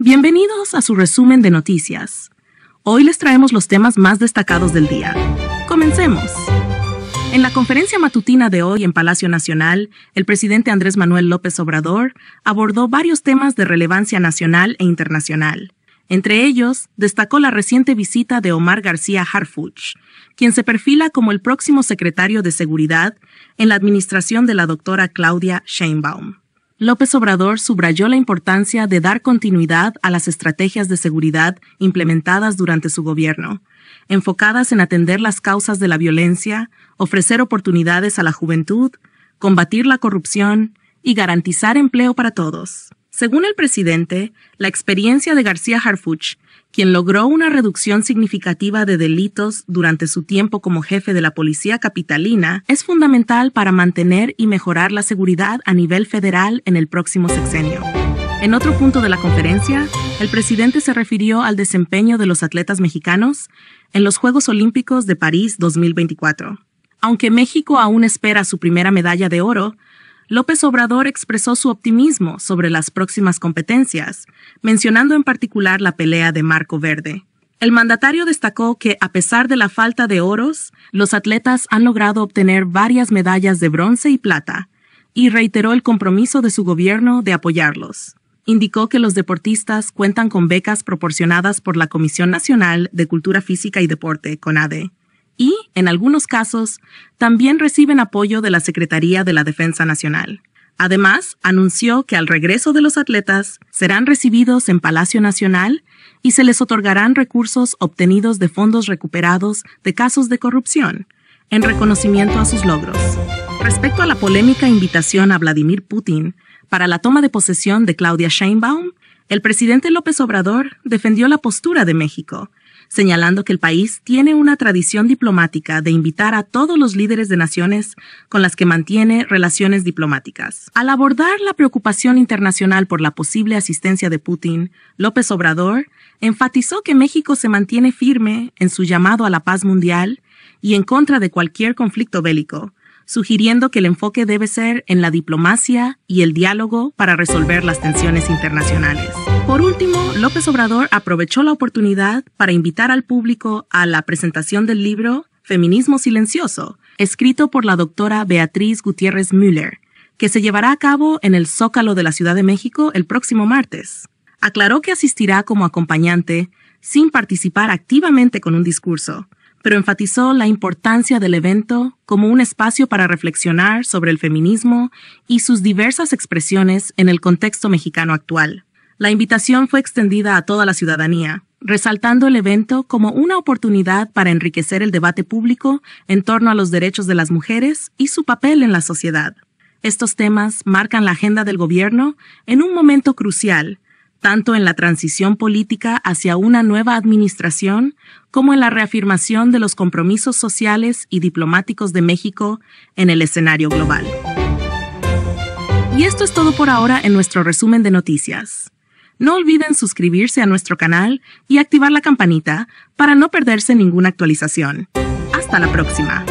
Bienvenidos a su resumen de noticias. Hoy les traemos los temas más destacados del día. Comencemos. En la conferencia matutina de hoy en Palacio Nacional, el presidente Andrés Manuel López Obrador abordó varios temas de relevancia nacional e internacional. Entre ellos, destacó la reciente visita de Omar García Harfuch, quien se perfila como el próximo secretario de Seguridad en la administración de la doctora Claudia Sheinbaum. López Obrador subrayó la importancia de dar continuidad a las estrategias de seguridad implementadas durante su gobierno, enfocadas en atender las causas de la violencia, ofrecer oportunidades a la juventud, combatir la corrupción y garantizar empleo para todos. Según el presidente, la experiencia de García Harfuch, quien logró una reducción significativa de delitos durante su tiempo como jefe de la Policía Capitalina, es fundamental para mantener y mejorar la seguridad a nivel federal en el próximo sexenio. En otro punto de la conferencia, el presidente se refirió al desempeño de los atletas mexicanos en los Juegos Olímpicos de París 2024. Aunque México aún espera su primera medalla de oro, López Obrador expresó su optimismo sobre las próximas competencias, mencionando en particular la pelea de Marco Verde. El mandatario destacó que, a pesar de la falta de oros, los atletas han logrado obtener varias medallas de bronce y plata, y reiteró el compromiso de su gobierno de apoyarlos. Indicó que los deportistas cuentan con becas proporcionadas por la Comisión Nacional de Cultura Física y Deporte, CONADE, y, en algunos casos, también reciben apoyo de la Secretaría de la Defensa Nacional. Además, anunció que al regreso de los atletas serán recibidos en Palacio Nacional y se les otorgarán recursos obtenidos de fondos recuperados de casos de corrupción, en reconocimiento a sus logros. Respecto a la polémica invitación a Vladimir Putin para la toma de posesión de Claudia Sheinbaum, el presidente López Obrador defendió la postura de México señalando que el país tiene una tradición diplomática de invitar a todos los líderes de naciones con las que mantiene relaciones diplomáticas. Al abordar la preocupación internacional por la posible asistencia de Putin, López Obrador enfatizó que México se mantiene firme en su llamado a la paz mundial y en contra de cualquier conflicto bélico, sugiriendo que el enfoque debe ser en la diplomacia y el diálogo para resolver las tensiones internacionales. Por último, López Obrador aprovechó la oportunidad para invitar al público a la presentación del libro Feminismo Silencioso, escrito por la doctora Beatriz Gutiérrez Müller, que se llevará a cabo en el Zócalo de la Ciudad de México el próximo martes. Aclaró que asistirá como acompañante sin participar activamente con un discurso, pero enfatizó la importancia del evento como un espacio para reflexionar sobre el feminismo y sus diversas expresiones en el contexto mexicano actual. La invitación fue extendida a toda la ciudadanía, resaltando el evento como una oportunidad para enriquecer el debate público en torno a los derechos de las mujeres y su papel en la sociedad. Estos temas marcan la agenda del gobierno en un momento crucial, tanto en la transición política hacia una nueva administración como en la reafirmación de los compromisos sociales y diplomáticos de México en el escenario global. Y esto es todo por ahora en nuestro resumen de noticias. No olviden suscribirse a nuestro canal y activar la campanita para no perderse ninguna actualización. Hasta la próxima.